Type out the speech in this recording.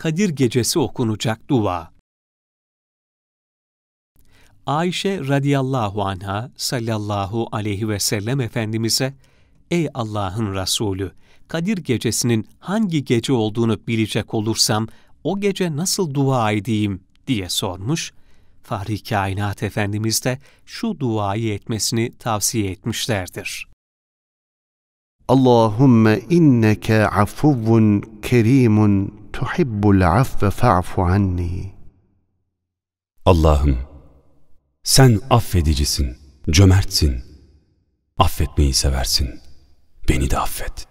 Kadir Gecesi okunacak dua. Ayşe radıyallahu anha sallallahu aleyhi ve sellem Efendimiz'e Ey Allah'ın Resulü! Kadir Gecesi'nin hangi gece olduğunu bilecek olursam o gece nasıl dua edeyim diye sormuş. Fahri Kainat Efendimiz de şu duayı etmesini tavsiye etmişlerdir. Allahümme inneke afuvun kerimun tuhibbul affe fa'fu anni. Allah'ım sen affedicisin, cömertsin, affetmeyi seversin, beni de affet.